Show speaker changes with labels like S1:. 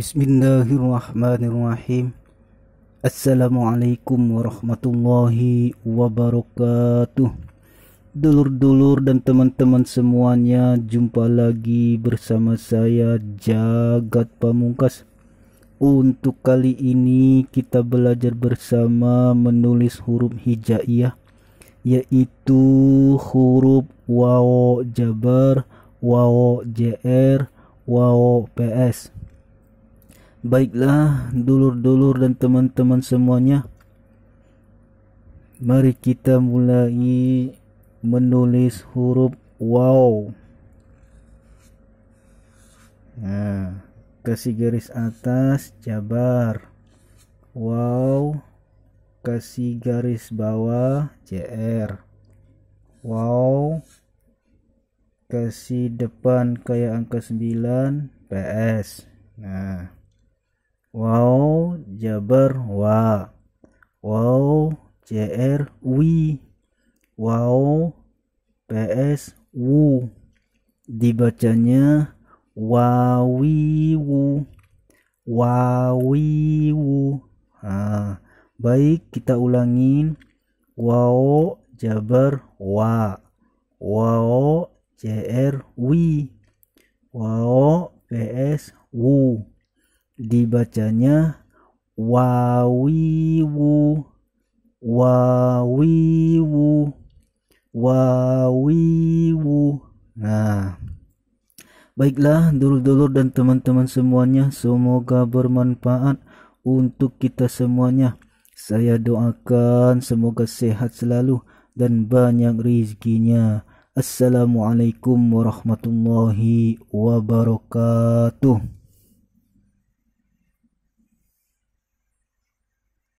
S1: Bismillahirrahmanirrahim. Assalamualaikum warahmatullahi wabarakatuh. Dulur-dulur dan teman-teman semuanya, jumpa lagi bersama saya Jagat Pamungkas. Untuk kali ini kita belajar bersama menulis huruf hijaiyah yaitu huruf Wawo jabar, Wawo jr, Wawo ps. Baiklah, dulur-dulur dan teman-teman semuanya, mari kita mulai menulis huruf wow. Nah, kasih garis atas, jabar. Wow, kasih garis bawah, jr. Wow, kasih depan kayak angka 9, ps. Nah, Wow jabar wa. Wow jr wi. Wow ps wu. Dibacanya wawiwu. Wawiwu. Nah, baik kita ulangin. Wow jabar wa. Wow jr wi dibacanya wawiwu wawiwu wawiwu nah baiklah dulur-dulur dan teman-teman semuanya semoga bermanfaat untuk kita semuanya saya doakan semoga sehat selalu dan banyak rezekinya Assalamualaikum warahmatullahi wabarakatuh